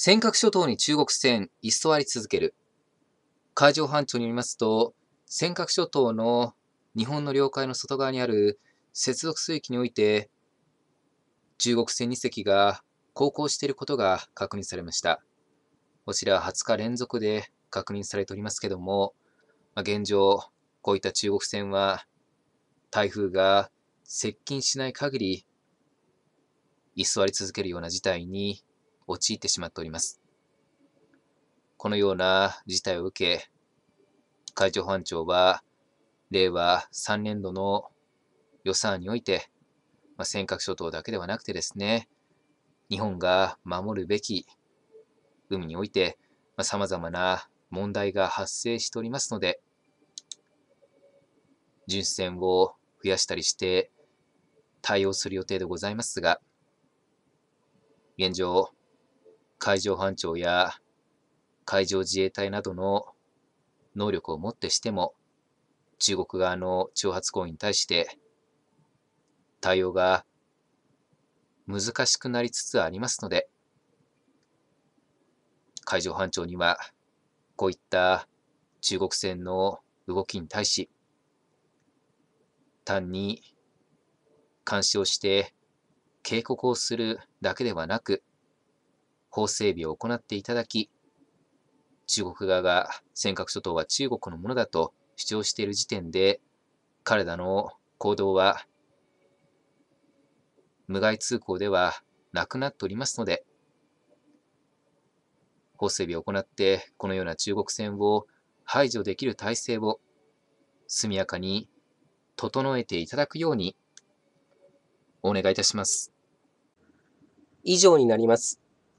尖閣諸島に中国船居座り続ける。海上保安庁によりますと、尖閣諸島の日本の領海の外側にある接続水域において、中国船2隻が航行していることが確認されました。こちら20日連続で確認されておりますけども、ま現状、こういった中国船は台風が接近しない限り居座り続けるような事態に陥ってしまっております。このような事態を受け、海上保安庁は、令和3年度の予算において、まあ、尖閣諸島だけではなくてですね、日本が守るべき海において、まあ、様々な問題が発生しておりますので、巡視船を増やしたりして対応する予定でございますが、現状、海上保安庁や海上自衛隊などの能力をもってしても、中国側の挑発行為に対して対応が難しくなりつつありますので、海上保安庁にはこういった中国船の動きに対し、単に監視をして警告をするだけではなく、法整備を行っていただき、中国側が尖閣諸島は中国のものだと主張している時点で、彼らの行動は無害通行ではなくなっておりますので、法整備を行って、このような中国船を排除できる体制を速やかに整えていただくようにお願いいたします。以上になります。